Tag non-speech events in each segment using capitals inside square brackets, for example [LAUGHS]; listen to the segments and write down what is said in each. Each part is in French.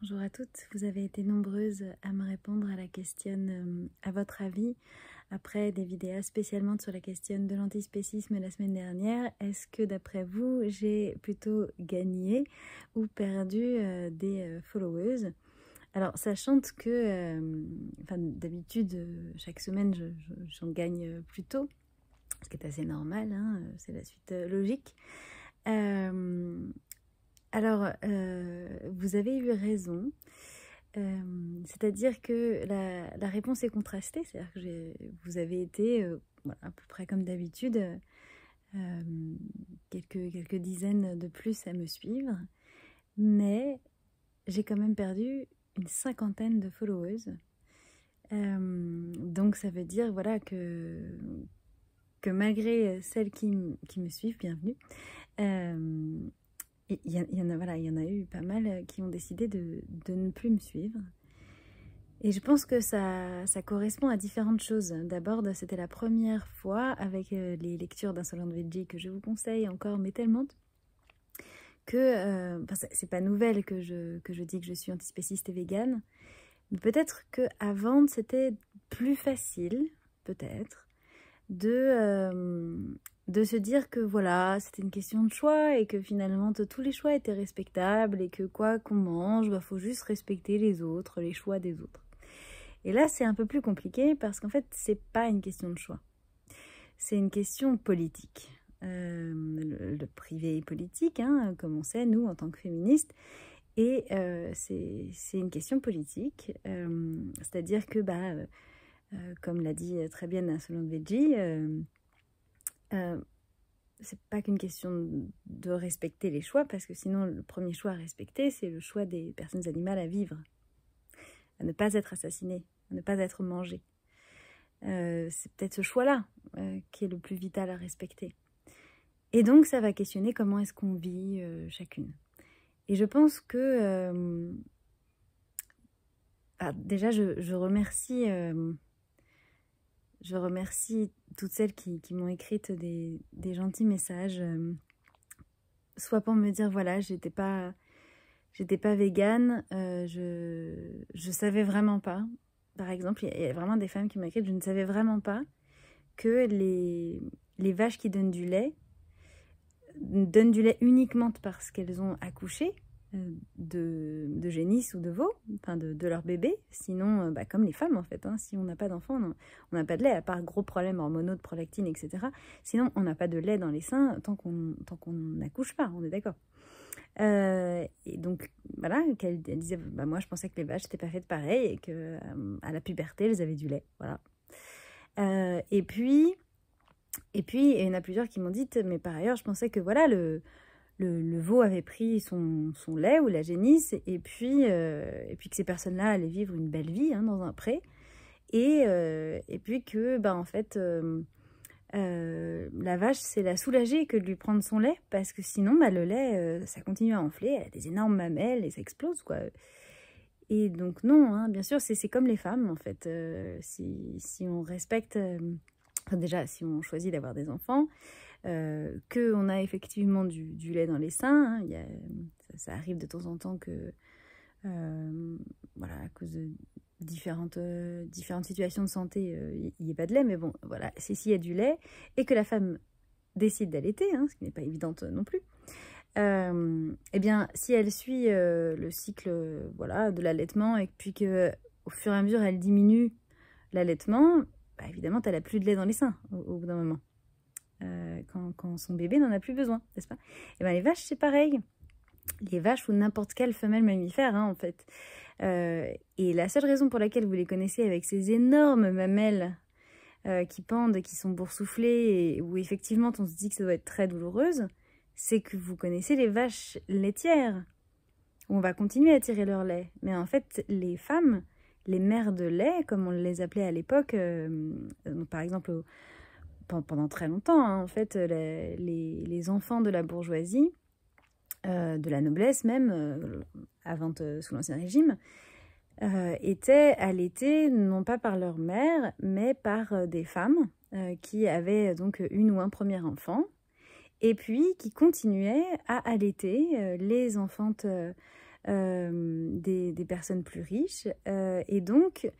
Bonjour à toutes, vous avez été nombreuses à me répondre à la question euh, à votre avis après des vidéos spécialement sur la question de l'antispécisme la semaine dernière. Est-ce que d'après vous, j'ai plutôt gagné ou perdu euh, des euh, followers alors, sachant que, enfin, d'habitude, chaque semaine, j'en gagne plutôt, tôt, ce qui est assez normal, hein, c'est la suite logique. Euh, alors, euh, vous avez eu raison. Euh, c'est-à-dire que la, réponse est contrastée. C'est-à-dire que vous avez été, euh, à peu près comme d'habitude, quelques, quelques dizaines de plus à me suivre. Mais j'ai quand même perdu une cinquantaine de followers, donc ça veut dire voilà que, que malgré celles qui, qui me suivent, bienvenue, il y, en a voilà il y en a eu pas mal euh, qui ont décidé de, de ne plus me suivre et je pense que ça, ça correspond à différentes choses. D'abord, bah, c'était la première fois avec euh, les lectures d'un de Veggie que je vous conseille encore, mais tellement que euh, c'est pas nouvelle que je, que je dis que je suis antispéciste et végane. peut-être que avant c'était plus facile, peut-être, de, de se dire que voilà, c'était une question de choix et que finalement tous les choix étaient respectables et que quoi qu'on mange, bah, faut juste respecter les autres, les choix des autres. Et là, c'est un peu plus compliqué parce qu'en fait, c'est pas une question de choix. C'est une question politique. Euh, le, privé est politique, hein, comme on sait, nous, en tant que féministes. Et euh, c'est une question politique. Euh, c'est-à-dire que, bah, comme l'a dit très bien Solange Veggie, euh, c'est pas qu'une question de respecter les choix, parce que sinon le premier choix à respecter, c'est le choix des personnes animales à vivre, à ne pas être assassinées, à ne pas être mangées. Euh, c'est peut-être ce choix-là euh, qui est le plus vital à respecter. Et donc ça va questionner comment est-ce qu'on vit chacune. Et je pense que... Ah, déjà, je, je remercie... je remercie toutes celles qui, m'ont écrites des, gentils messages, euh, soit pour me dire voilà, j'étais pas, j'étais pas végane, euh, je, je savais vraiment pas. Par exemple, il y, a vraiment des femmes qui m'ont écrit je ne savais vraiment pas que les, les vaches qui donnent du lait donnent du lait uniquement parce qu'elles ont accouché de, génisse ou de veau, enfin de, leur bébé. Sinon, euh, bah comme les femmes en fait, hein. si on n'a pas d'enfant, on n'a pas de lait, à part gros problèmes hormonaux de prolactine, etc. Sinon, on n'a pas de lait dans les seins tant qu'on n'accouche pas, on est d'accord. Euh, et donc, voilà, elle disait, bah, moi je pensais que les vaches n'étaient pas faites pareil et que euh, à la puberté, elles avaient du lait. Voilà. et puis, et puis, il y en a plusieurs qui m'ont dit, mais par ailleurs, je pensais que voilà, le, le, veau avait pris son, lait ou la génisse, et puis, euh, et puis que ces personnes-là allaient vivre une belle vie hein, dans un pré, et, euh, et puis que, bah, en fait, euh, la vache, c'est la soulager que de lui prendre son lait, parce que sinon, bah, le lait, ça continue à enfler, elle a des énormes mamelles et ça explose, quoi. Et donc non, hein, bien sûr, c'est comme les femmes, en fait. si, on respecte, déjà, si on choisit d'avoir des enfants, euh, que qu'on a effectivement du, lait dans les seins. Hein. ça, arrive de temps en temps que, euh, voilà, à cause de différentes, euh, situations de santé, il n'y ait pas de lait. Mais bon, voilà, c'est s'il y a du lait et que la femme décide d'allaiter, hein, ce qui n'est pas évident non plus. eh bien, si elle suit le cycle voilà, de l'allaitement et puis que au fur et à mesure elle diminue l'allaitement, bah, évidemment, elle n'a plus de lait dans les seins au bout d'un moment. Euh, quand, son bébé n'en a plus besoin, n'est-ce pas Et eh bien les vaches, c'est pareil. Les vaches ou n'importe quelle femelle mammifère, hein, en fait. Euh, et la seule raison pour laquelle vous les connaissez avec ces énormes mamelles euh, qui pendent, qui sont boursouflées, où effectivement on se dit que ça doit être très douloureuse, c'est que vous connaissez les vaches laitières. On va continuer à tirer leur lait. Mais en fait, les femmes, les mères de lait, comme on les appelait à l'époque, par exemple pendant très longtemps, hein. en fait, les, les, enfants de la bourgeoisie, euh, de la noblesse même, euh, avant euh, sous l'Ancien Régime, étaient allaités non pas par leur mère, mais par des femmes qui avaient donc une ou un premier enfant, et puis qui continuaient à allaiter les enfantes des, des, personnes plus riches. et donc,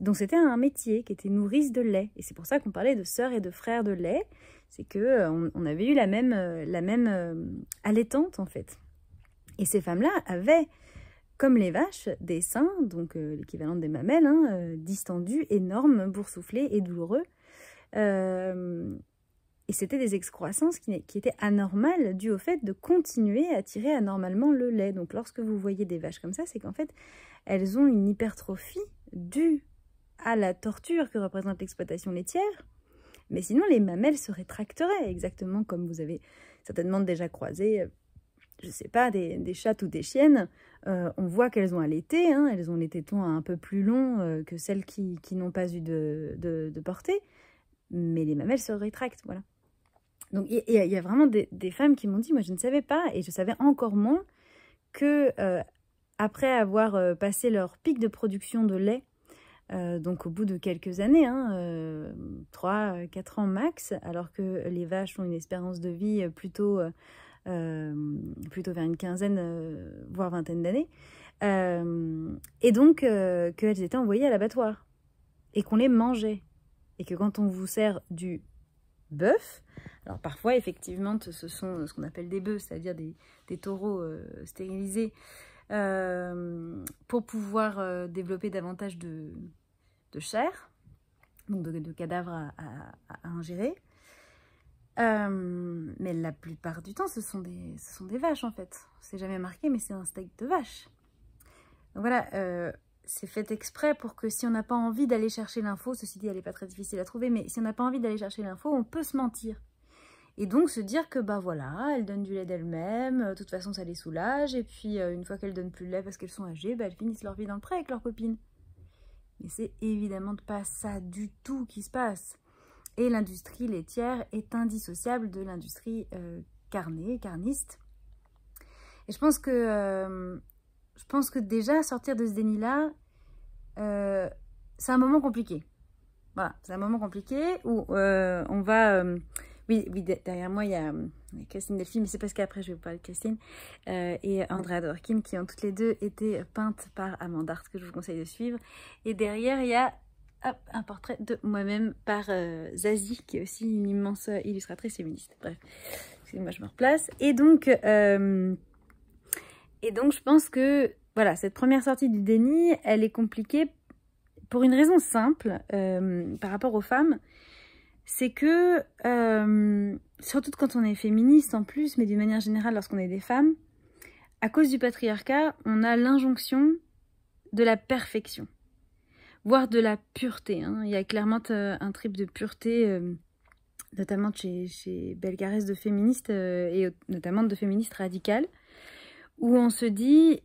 donc, c'était un métier, qui était nourrice de lait. Et c'est pour ça qu'on parlait de sœurs et de frères de lait. C'est que euh, on, avait eu la même, euh, la même euh, allaitante en fait. Et ces femmes-là avaient, comme les vaches, des seins, donc l'équivalent des mamelles, hein, distendus, énormes, boursouflés et douloureux. et c'était des excroissances qui, qui étaient anormales dues au fait de continuer à tirer anormalement le lait. Donc lorsque vous voyez des vaches comme ça, c'est qu'en fait, elles ont une hypertrophie due à la torture que représente l'exploitation laitière, mais sinon les mamelles se rétracteraient, exactement comme vous avez certainement déjà croisé, euh, je ne sais pas, des, des, chattes ou des chiennes. Euh, on voit qu'elles ont allaité, hein, elles ont les tétons un peu plus longs euh, que celles qui, n'ont pas eu de, de, portée, mais les mamelles se rétractent, voilà. Donc il y, a vraiment des, femmes qui m'ont dit, moi je ne savais pas, et je savais encore moins que... après avoir passé leur pic de production de lait euh, donc au bout de quelques années, hein, euh, 3-4 ans max, alors que les vaches ont une espérance de vie plutôt, euh, euh, plutôt vers une quinzaine, voire vingtaine d'années, et donc qu'elles étaient envoyées à l'abattoir, et qu'on les mangeait, et que quand on vous sert du bœuf, alors parfois effectivement ce sont ce qu'on appelle des bœufs, c'est-à-dire des, taureaux stérilisés, euh, pour pouvoir euh, développer davantage de, chair, donc de, cadavres à, ingérer. Euh, mais la plupart du temps, ce sont des, ce sont des vaches en fait. C'est jamais marqué, mais c'est un steak de vache. Donc voilà, c'est fait exprès pour que si on n'a pas envie d'aller chercher l'info, ceci dit, elle n'est pas très difficile à trouver, mais si on n'a pas envie d'aller chercher l'info, on peut se mentir. Et donc se dire que bah voilà, elles donnent du lait d'elles-mêmes, euh, de toute façon ça les soulage, et puis euh, une fois qu'elles donnent plus de lait parce qu'elles sont âgées, bah, elles finissent leur vie dans le pré avec leurs copines. Mais c'est évidemment pas ça du tout qui se passe. Et l'industrie laitière est indissociable de l'industrie euh, carnée, carniste. Et je pense que je pense que déjà sortir de ce déni-là, c'est un moment compliqué. Voilà, c'est un moment compliqué où on va oui, derrière moi, hum, il y a Christine Delphine, mais c'est parce qu'après, je vais vous parler de Christine, euh, et Andrea Dworkin, qui ont toutes les deux été peintes par Amanda que je vous conseille de suivre. Et derrière, il y a un portrait de moi-même par euh, Zazie, qui est aussi une immense illustratrice féministe. Bref, excusez moi je me replace. Et donc, euh, et donc, je pense que, voilà, cette première sortie du déni, elle est compliquée pour une raison simple par rapport aux femmes c'est que, euh, surtout quand on est féministe en plus, mais d'une manière générale lorsqu'on est des femmes, à cause du patriarcat, on a l'injonction de la perfection, voire de la pureté. Hein. Il y a clairement euh, un trip de pureté, euh, notamment chez, Belgarès de féministes, et notamment de féministes radicales, où on se dit,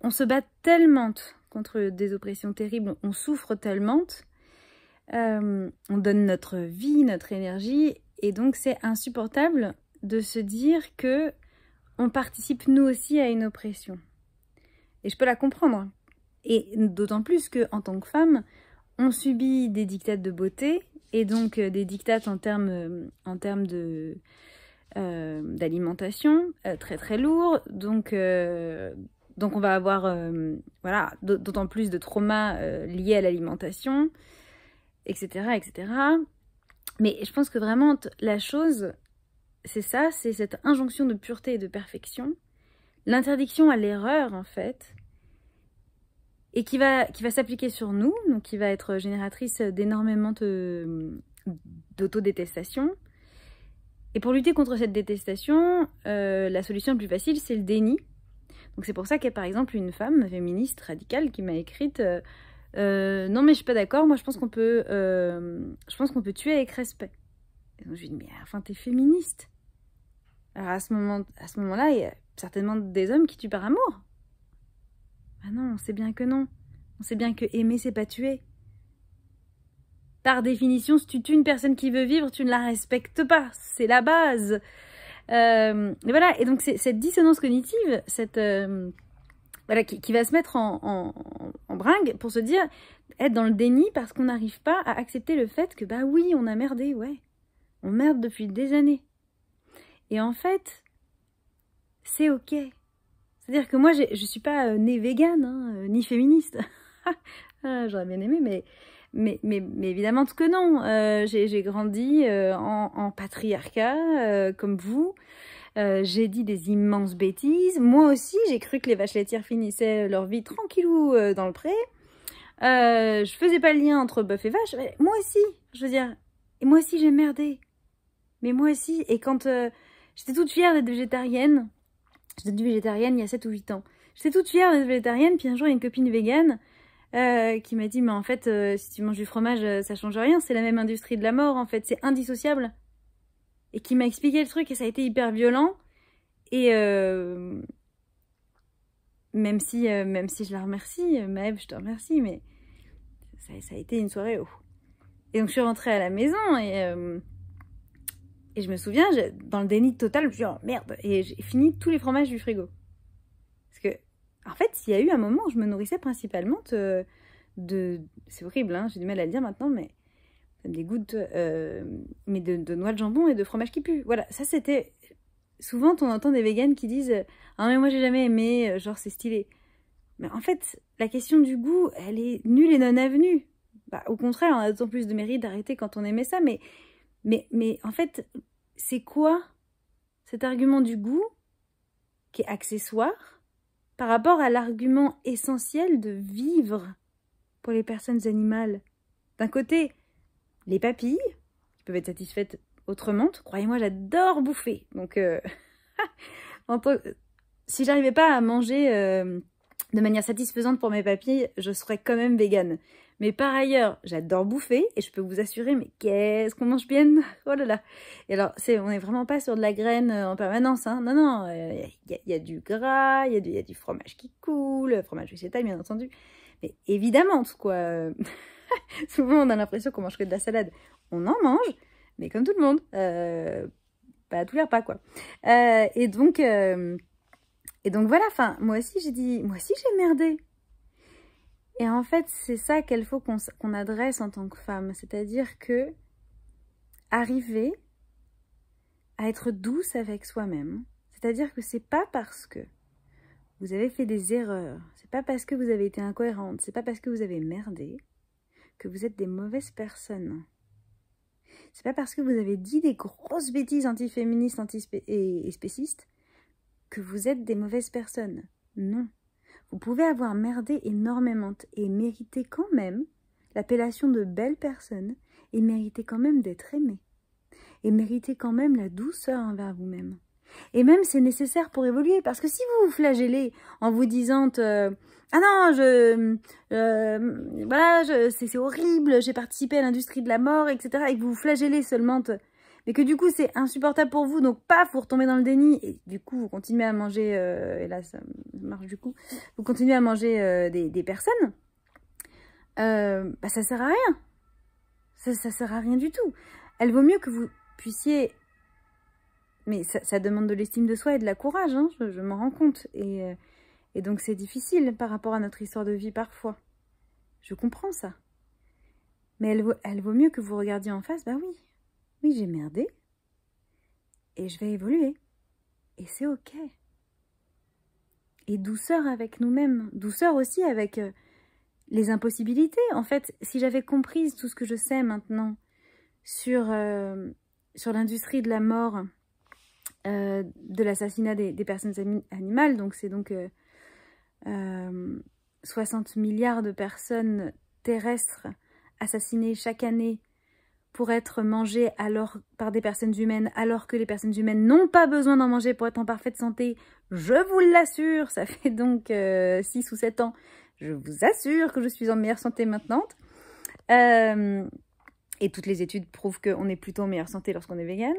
on se bat tellement contre des oppressions terribles, on souffre tellement euh, on donne notre vie, notre énergie, et donc c'est insupportable de se dire que on participe nous aussi à une oppression. Et je peux la comprendre. Et d'autant plus que en tant que femme, on subit des dictates de beauté et donc euh, des dictates en termes euh, d'alimentation très très lourds. Donc donc on va avoir voilà d'autant plus de traumas liés à l'alimentation etc., etc. Mais je pense que vraiment, la chose, c'est ça, c'est cette injonction de pureté et de perfection, l'interdiction à l'erreur, en fait, et qui va, qui va s'appliquer sur nous, donc qui va être génératrice d'énormément d'autodétestation. Et pour lutter contre cette détestation, euh, la solution la plus facile, c'est le déni. Donc c'est pour ça qu'il y a par exemple une femme féministe radicale qui m'a écrite euh, euh, non mais je suis pas d'accord, moi je pense qu'on peut, euh, je pense qu'on peut tuer avec respect. Et donc je lui dis mais enfin t'es féministe. Alors à ce moment, à ce moment-là, il y a certainement des hommes qui tuent par amour. Ah non, on sait bien que non. On sait bien que aimer c'est pas tuer. Par définition, si tu tues une personne qui veut vivre, tu ne la respectes pas. C'est la base. Euh, voilà. Et donc cette dissonance cognitive, cette voilà, qui, qui, va se mettre en, en, bringue pour se dire, être dans le déni parce qu'on n'arrive pas à accepter le fait que, bah oui, on a merdé, ouais. On merde depuis des années. Et en fait, c'est ok. C'est-à-dire que moi, je ne suis pas euh, née végane, hein, euh, ni féministe. [LAUGHS] Ah, j'aurais bien aimé, mais, mais, mais, mais évidemment que non. Euh, j'ai grandi en, en, patriarcat, comme vous. Euh, j'ai dit des immenses bêtises. Moi aussi, j'ai cru que les vaches laitières finissaient leur vie tranquillou euh, dans le pré. Euh, je faisais pas le lien entre bœuf et vache. moi aussi, je veux dire, et moi aussi j'ai merdé. Mais moi aussi, et quand j'étais toute fière d'être végétarienne, j'étais végétarienne il y a 7 ou 8 ans. J'étais toute fière d'être végétarienne, puis un jour, il y a une copine végane qui m'a dit mais en fait si tu manges du fromage ça change rien c'est la même industrie de la mort en fait c'est indissociable et qui m'a expliqué le truc et ça a été hyper violent. Et euh, même, si, euh, même si je la remercie, euh, Maëve, je te remercie, mais ça, a été une soirée. où Et donc je suis rentrée à la maison et, et je me souviens, dans le déni total, je me suis dit oh, merde, et j'ai fini tous les fromages du frigo. Parce que, en fait, il y a eu un moment où je me nourrissais principalement de. c'est horrible, hein, j'ai du mal à le dire maintenant, mais des gouttes, euh, mais de, noix de jambon et de fromage qui pue. Voilà, ça c'était... Souvent, on entend des véganes qui disent « Ah mais moi j'ai jamais aimé, euh, genre c'est stylé ». Mais en fait, la question du goût, elle est nulle et non avenue. Bah, au contraire, on a d'autant plus de mérite d'arrêter quand on aimait ça, mais, mais, mais en fait, c'est quoi cet argument du goût qui est accessoire par rapport à l'argument essentiel de vivre pour les personnes animales D'un côté, les papilles, qui peuvent être satisfaites autrement. Croyez-moi, j'adore bouffer. Donc, euh, [LAUGHS] si j'arrivais pas à manger euh, de manière satisfaisante pour mes papilles, je serais quand même végane. Mais par ailleurs, j'adore bouffer et je peux vous assurer, mais qu'est-ce qu'on mange bien [LAUGHS] Oh là là Et alors, on n'est vraiment pas sur de la graine euh, en permanence, hein. Non, non, euh, il y, a du gras, il y, y, a du fromage qui coule, fromage végétal bien entendu. Mais évidemment, quoi [LAUGHS] [LAUGHS] Souvent, on a l'impression qu'on mange que de la salade. On en mange, mais comme tout le monde, euh, pas à tous les repas, quoi. Euh, et donc, euh, et donc voilà. Enfin, moi aussi, j'ai dit, moi aussi, j'ai merdé. Et en fait, c'est ça qu'il faut qu'on adresse en tant que femme, c'est-à-dire que arriver à être douce avec soi-même, c'est-à-dire que c'est pas parce que vous avez fait des erreurs, c'est pas parce que vous avez été incohérente, c'est pas parce que vous avez merdé, que vous êtes des mauvaises personnes. C'est pas parce que vous avez dit des grosses bêtises antiféministes anti et spécistes que vous êtes des mauvaises personnes. Non. Vous pouvez avoir merdé énormément et mériter quand même l'appellation de belle personne et mériter quand même d'être aimée. Et mériter quand même la douceur envers vous-même. Et même, c'est nécessaire pour évoluer. Parce que si vous vous flagellez en vous disant Ah non, je... Euh, voilà, c'est horrible, j'ai participé à l'industrie de la mort, etc. » Et que vous vous flagellez seulement... Mais que du coup, c'est insupportable pour vous, donc paf, vous retombez dans le déni. Et du coup, vous continuez à manger... et euh, là, ça marche du coup. Vous continuez à manger euh, des, personnes. bah, ça sert à rien. Ça, ça sert à rien du tout. Elle vaut mieux que vous puissiez mais ça, demande de l'estime de soi et de la courage, hein, je, m'en rends compte. Euh, et, donc c'est difficile par rapport à notre histoire de vie parfois. Je comprends ça. Mais elle, vaut mieux que vous regardiez en face, bah oui, oui j'ai merdé, et je vais évoluer. Et c'est ok. Et douceur avec nous-mêmes, douceur aussi avec euh, les impossibilités. En fait, si j'avais compris tout ce que je sais maintenant sur, euh, sur l'industrie de la mort, euh, de l'assassinat des, personnes animales. Donc c'est donc 60 euh, euh, milliards de personnes terrestres assassinées chaque année pour être mangées alors, par des personnes humaines, alors que les personnes humaines n'ont pas besoin d'en manger pour être en parfaite santé. Je vous l'assure, ça fait donc 6 ou 7 ans. Je vous assure que je suis en meilleure santé maintenant. et toutes les études prouvent qu'on est plutôt en meilleure santé lorsqu'on est vegan.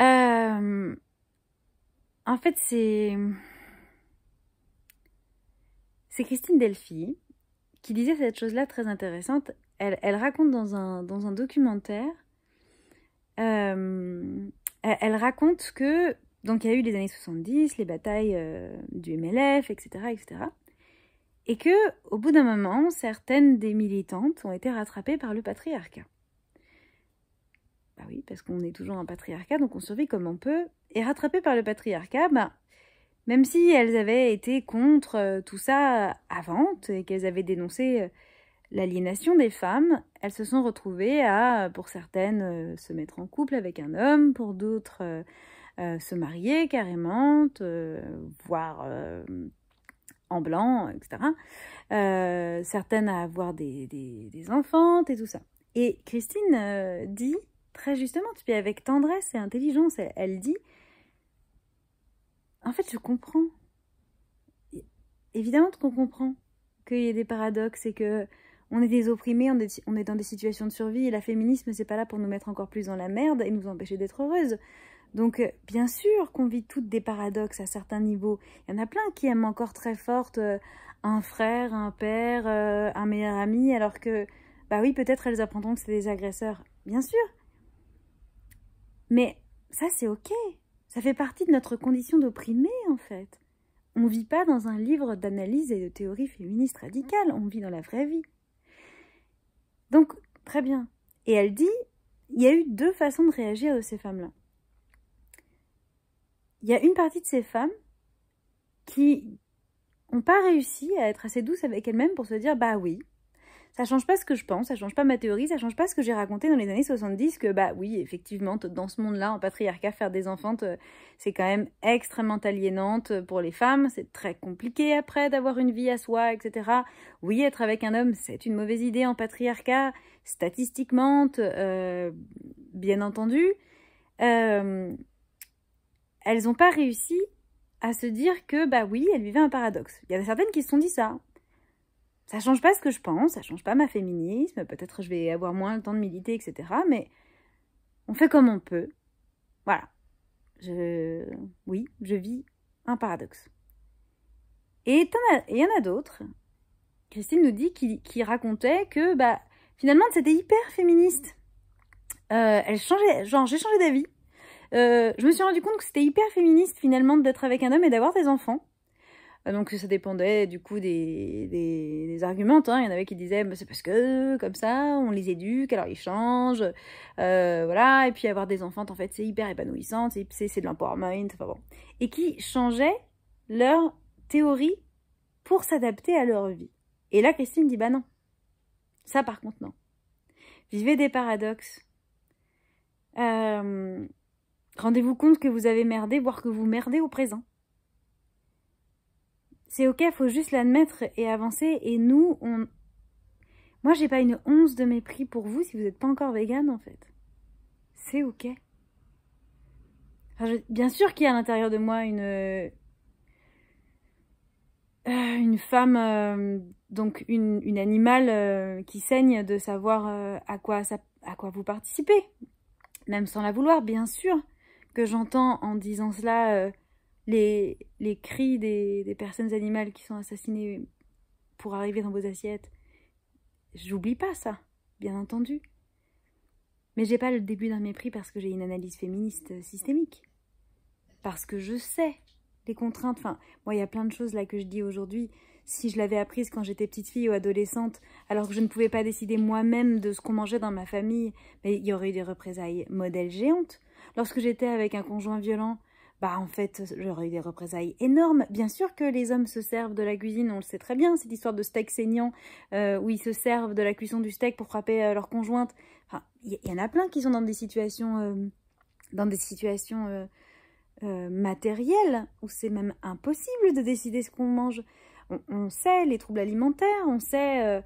Euh, en fait, c'est... Christine Delphi qui disait cette chose-là très intéressante. Elle, raconte dans un, documentaire, euh, elle, raconte que, donc il y a eu les années 70, les batailles euh, du MLF, etc., etc., et que, au bout d'un moment, certaines des militantes ont été rattrapées par le patriarcat. Bah oui, parce qu'on est toujours en patriarcat, donc on survit comme on peut. Et rattrapées par le patriarcat, bah, même si elles avaient été contre euh, tout ça euh, avant et qu'elles avaient dénoncé euh, l'aliénation des femmes, elles se sont retrouvées à, pour certaines, se mettre en couple avec un homme, pour d'autres, se marier carrément, voire en blanc, etc. certaines à avoir des, des enfants et tout ça. Et Christine dit très justement, puis avec tendresse et intelligence, elle, dit En fait, je comprends. Évidemment qu'on comprend qu'il y ait des paradoxes et que on est des opprimés, on est, dans des situations de survie et la féminisme, c'est pas là pour nous mettre encore plus dans la merde et nous empêcher d'être heureuses. Donc, euh, bien sûr qu'on vit toutes des paradoxes à certains niveaux. Il y en a plein qui aiment encore très forte euh, un frère, un père, euh, un meilleur ami, alors que, bah oui, peut-être elles apprendront que c'est des agresseurs. Bien sûr. Mais ça, c'est ok. Ça fait partie de notre condition d'opprimé, en fait. On ne vit pas dans un livre d'analyse et de théorie féministe radicale, on vit dans la vraie vie. Donc, très bien. Et elle dit, il y a eu deux façons de réagir de ces femmes-là. Il y a une partie de ces femmes qui n'ont pas réussi à être assez douces avec elles-mêmes pour se dire, bah oui, ça change pas ce que je pense, ça change pas ma théorie, ça change pas ce que j'ai raconté dans les années 70 que bah oui, effectivement, dans ce monde-là, en patriarcat, faire des enfants, c'est quand même extrêmement aliénante pour les femmes, c'est très compliqué après d'avoir une vie à soi, etc. Oui, être avec un homme, c'est une mauvaise idée en patriarcat, statistiquement, euh, bien entendu. Euh, elles n'ont pas réussi à se dire que, bah oui, elles vivaient un paradoxe. Il y en a certaines qui se sont dit ça. Ça change pas ce que je pense, ça change pas ma féminisme, peut-être je vais avoir moins le temps de militer, etc. Mais on fait comme on peut. Voilà. Je... Oui, je vis un paradoxe. Et il y en a d'autres. Christine nous dit qui, racontait que bah, finalement c'était hyper féministe. Euh, elle changeait, genre j'ai changé d'avis. Euh, je me suis rendu compte que c'était hyper féministe finalement d'être avec un homme et d'avoir des enfants. Euh, donc ça dépendait du coup des, des, arguments. Hein. Il y en avait qui disaient bah, c'est parce que comme ça on les éduque, alors ils changent, euh, voilà. Et puis avoir des enfants en fait c'est hyper épanouissant, c'est de l'empowerment, enfin bon. Et qui changeaient leur théorie pour s'adapter à leur vie. Et là Christine dit bah non, ça par contre non. Vivez des paradoxes. Euh, rendez-vous compte que vous avez merdé, voire que vous merdez au présent. C'est ok, faut juste l'admettre et avancer. Et nous, on... Moi, j'ai pas une once de mépris pour vous si vous n'êtes pas encore végane en fait. C'est ok. Bien sûr qu'il y a à l'intérieur de moi une... Euh, une femme, euh, donc une, animale euh, qui saigne de savoir à, quoi à quoi vous participez. Même sans la vouloir, bien sûr que j'entends en disant cela les, les cris des, personnes animales qui sont assassinées pour arriver dans vos assiettes. J'oublie pas ça, bien entendu. Mais j'ai pas le début d'un mépris parce que j'ai une analyse féministe systémique. Parce que je sais les contraintes. Enfin, moi, il y a plein de choses là que je dis aujourd'hui. Si je l'avais apprise quand j'étais petite fille ou adolescente, alors que je ne pouvais pas décider moi-même de ce qu'on mangeait dans ma famille, mais il y aurait eu des représailles modèles géantes. Lorsque j'étais avec un conjoint violent, bah en fait, j'aurais eu des représailles énormes. Bien sûr que les hommes se servent de la cuisine, on le sait très bien, cette histoire de steak saignant, euh, où ils se servent de la cuisson du steak pour frapper euh, leur conjointe. Enfin, il y, en a plein qui sont dans des situations, euh, dans des situations matérielles, où c'est même impossible de décider ce qu'on mange. On, sait les troubles alimentaires, on sait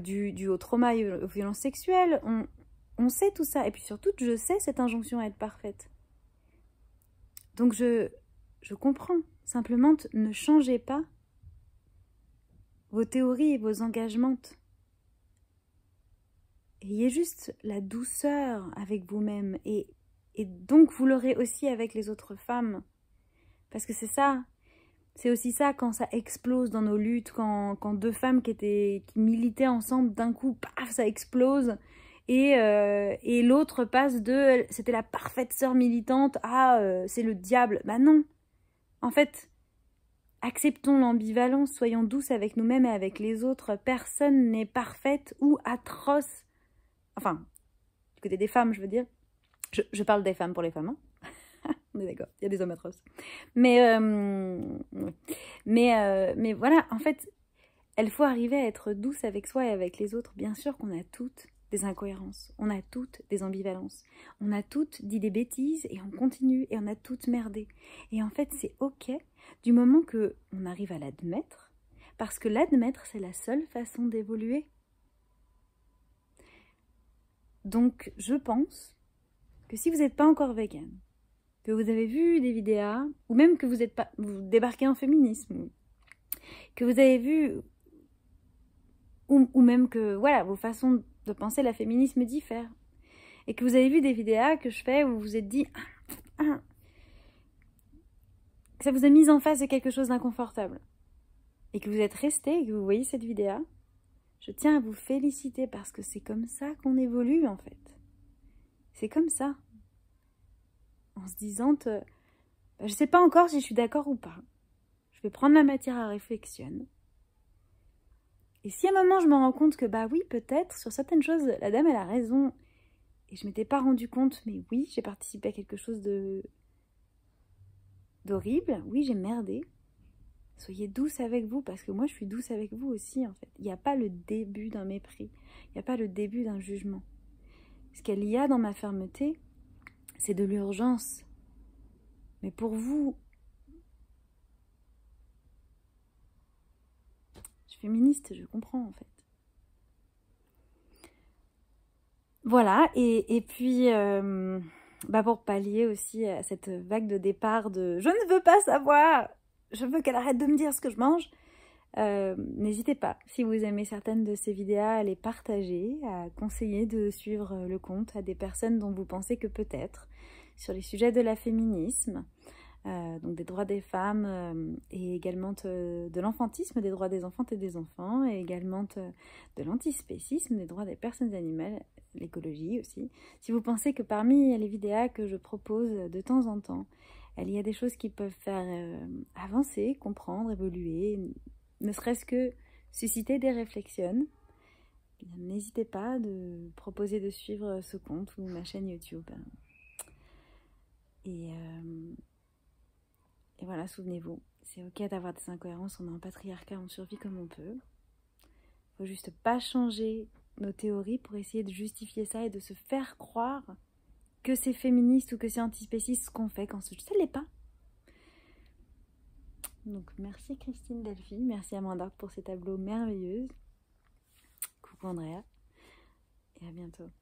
du, du haut trauma et aux violences sexuelles, on, on sait tout ça. Et puis surtout, je sais cette injonction à être parfaite. Donc je, comprends. Simplement, ne changez pas vos théories et vos engagements. Ayez juste la douceur avec vous-même et, donc vous l'aurez aussi avec les autres femmes. Parce que c'est ça, c'est aussi ça quand ça explose dans nos luttes, quand, deux femmes qui, étaient, qui militaient ensemble, d'un coup, paf, ça explose. Euh, et, l'autre passe de c'était la parfaite sœur militante à euh, c'est le diable. Bah non. En fait, acceptons l'ambivalence, soyons douces avec nous-mêmes et avec les autres. Personne n'est parfaite ou atroce. Enfin, du côté des femmes, je veux dire. Je, parle des femmes pour les femmes. Hein. [LAUGHS] on est d'accord, il y a des hommes atroces. Mais, euh, mais, mais voilà, en fait, il faut arriver à être douce avec soi et avec les autres. Bien sûr qu'on a toutes des incohérences, on a toutes des ambivalences, on a toutes dit des bêtises et on continue et on a toutes merdé. Et en fait, c'est ok du moment que on arrive à l'admettre, parce que l'admettre, c'est la seule façon d'évoluer. Donc, je pense que si vous n'êtes pas encore vegan, que vous avez vu des vidéos, ou même que vous, êtes pas, vous débarquez en féminisme, que vous avez vu, ou, ou même que voilà, vos façons de de penser la féminisme diffère. Et que vous avez vu des vidéos que je fais où vous vous êtes dit que ah, ah. ça vous a mis en face de quelque chose d'inconfortable. Et que vous êtes resté que vous voyez cette vidéo, je tiens à vous féliciter parce que c'est comme ça qu'on évolue en fait. C'est comme ça. En se disant, bah, je ne sais pas encore si je suis d'accord ou pas. Je vais prendre la matière à réflexion. Et si à un moment je me rends compte que bah oui, peut-être, sur certaines choses, la dame elle a raison, et je m'étais pas rendu compte, mais oui, j'ai participé à quelque chose de d'horrible, oui, j'ai merdé. Soyez douce avec vous, parce que moi je suis douce avec vous aussi en fait. Il n'y a pas le début d'un mépris, il n'y a pas le début d'un jugement. Ce qu'elle y a dans ma fermeté, c'est de l'urgence. Mais pour vous, féministe, je comprends en fait. Voilà, et, puis euh, bah, pour pallier aussi à cette vague de départ de je ne veux pas savoir, je veux qu'elle arrête de me dire ce que je mange, euh, n'hésitez pas, si vous aimez certaines de ces vidéos, à les partager, à conseiller de suivre le compte à des personnes dont vous pensez que peut-être sur les sujets de la féminisme. Euh, donc des droits des femmes euh, et également de l'enfantisme des droits des enfants et des enfants et également de l'antispécisme des droits des personnes animales, l'écologie aussi. Si vous pensez que parmi les vidéas que je propose de temps en temps, il y a des choses qui peuvent faire euh, avancer, comprendre, évoluer, ne serait-ce que susciter des réflexions, eh n'hésitez pas de proposer de suivre ce compte ou ma chaîne YouTube. Et et voilà, souvenez-vous, c'est ok d'avoir des incohérences, on est en patriarcat, on survit comme on peut. Faut juste pas changer nos théories pour essayer de justifier ça et de se faire croire que c'est féministe ou que c'est antispéciste ce qu'on fait quand ce ne l'est pas. Donc merci Christine Delphi, merci Amanda pour ces tableaux merveilleux. Coucou Andrea et à bientôt.